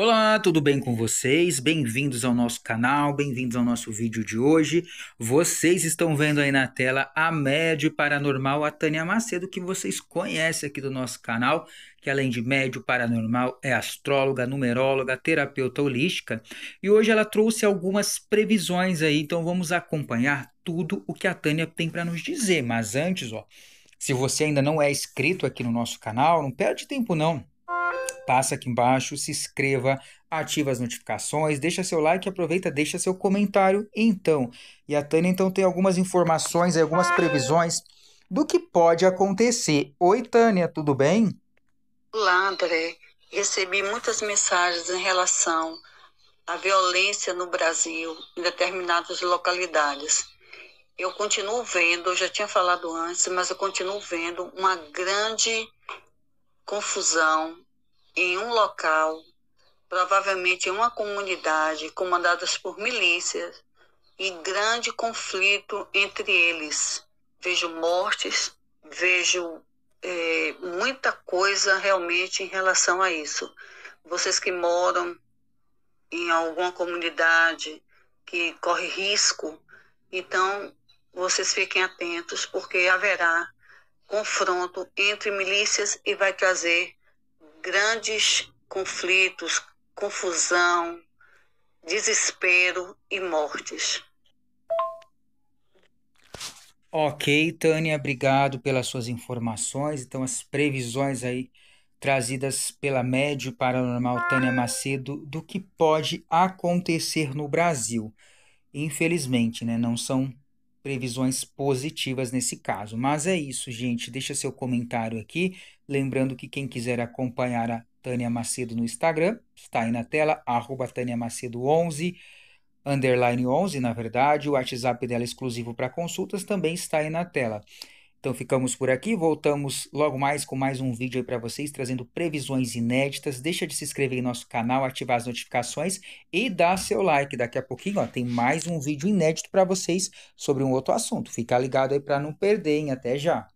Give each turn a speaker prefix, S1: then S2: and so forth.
S1: Olá, tudo bem com vocês? Bem-vindos ao nosso canal, bem-vindos ao nosso vídeo de hoje. Vocês estão vendo aí na tela a Médio Paranormal, a Tânia Macedo, que vocês conhecem aqui do nosso canal, que além de médio paranormal, é astróloga, numeróloga, terapeuta holística. E hoje ela trouxe algumas previsões aí, então vamos acompanhar tudo o que a Tânia tem para nos dizer. Mas antes, ó, se você ainda não é inscrito aqui no nosso canal, não perde tempo não passa aqui embaixo, se inscreva, ativa as notificações, deixa seu like, aproveita, deixa seu comentário. Então, e a Tânia então tem algumas informações, algumas previsões do que pode acontecer. Oi, Tânia, tudo bem?
S2: Olá, André. Recebi muitas mensagens em relação à violência no Brasil, em determinadas localidades. Eu continuo vendo, eu já tinha falado antes, mas eu continuo vendo uma grande confusão em um local, provavelmente em uma comunidade, comandadas por milícias, e grande conflito entre eles. Vejo mortes, vejo é, muita coisa realmente em relação a isso. Vocês que moram em alguma comunidade que corre risco, então vocês fiquem atentos, porque haverá confronto entre milícias e vai trazer grandes conflitos, confusão, desespero e mortes.
S1: Ok, Tânia, obrigado pelas suas informações. Então, as previsões aí trazidas pela médio paranormal Tânia Macedo do que pode acontecer no Brasil. Infelizmente, né, não são previsões positivas nesse caso. Mas é isso, gente. Deixa seu comentário aqui. Lembrando que quem quiser acompanhar a Tânia Macedo no Instagram, está aí na tela, arroba Tânia Macedo 11, underline 11, na verdade. O WhatsApp dela é exclusivo para consultas também está aí na tela. Então ficamos por aqui, voltamos logo mais com mais um vídeo para vocês, trazendo previsões inéditas. Deixa de se inscrever em nosso canal, ativar as notificações e dar seu like. Daqui a pouquinho ó, tem mais um vídeo inédito para vocês sobre um outro assunto. Fica ligado aí para não perder, hein? Até já!